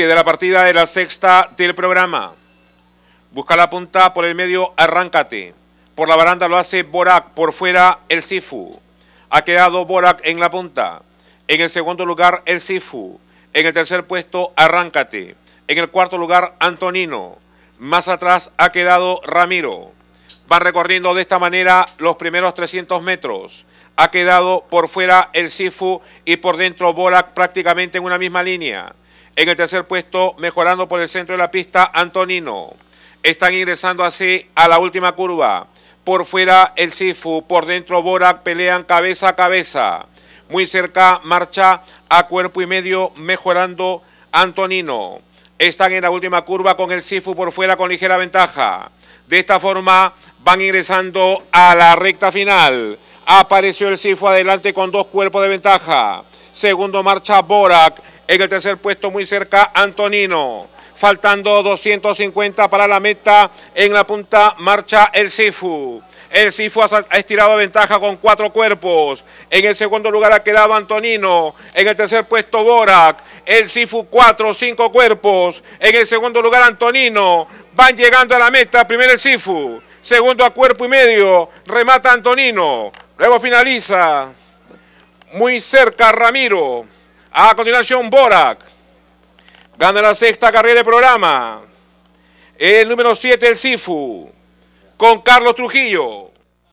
de la partida de la sexta del programa. Busca la punta, por el medio, arráncate. Por la baranda lo hace Borac, por fuera el Sifu. Ha quedado Borac en la punta. En el segundo lugar, el Sifu. En el tercer puesto, arráncate. En el cuarto lugar, Antonino. Más atrás ha quedado Ramiro. Van recorriendo de esta manera los primeros 300 metros. Ha quedado por fuera el Sifu y por dentro Borac prácticamente en una misma línea. En el tercer puesto, mejorando por el centro de la pista, Antonino. Están ingresando así a la última curva. Por fuera el Sifu, por dentro Borac, pelean cabeza a cabeza. Muy cerca marcha a cuerpo y medio, mejorando Antonino. Están en la última curva con el Sifu por fuera con ligera ventaja. De esta forma van ingresando a la recta final. Apareció el Sifu adelante con dos cuerpos de ventaja. Segundo marcha Borac en el tercer puesto, muy cerca, Antonino. Faltando 250 para la meta. En la punta marcha el Sifu. El Sifu ha estirado ventaja con cuatro cuerpos. En el segundo lugar ha quedado Antonino. En el tercer puesto Borac. El Sifu cuatro, cinco cuerpos. En el segundo lugar Antonino. Van llegando a la meta. Primero el Sifu. Segundo a cuerpo y medio. Remata Antonino. Luego finaliza. Muy cerca Ramiro. A continuación, Borac. Gana la sexta carrera de programa. El número 7, el Sifu. Con Carlos Trujillo.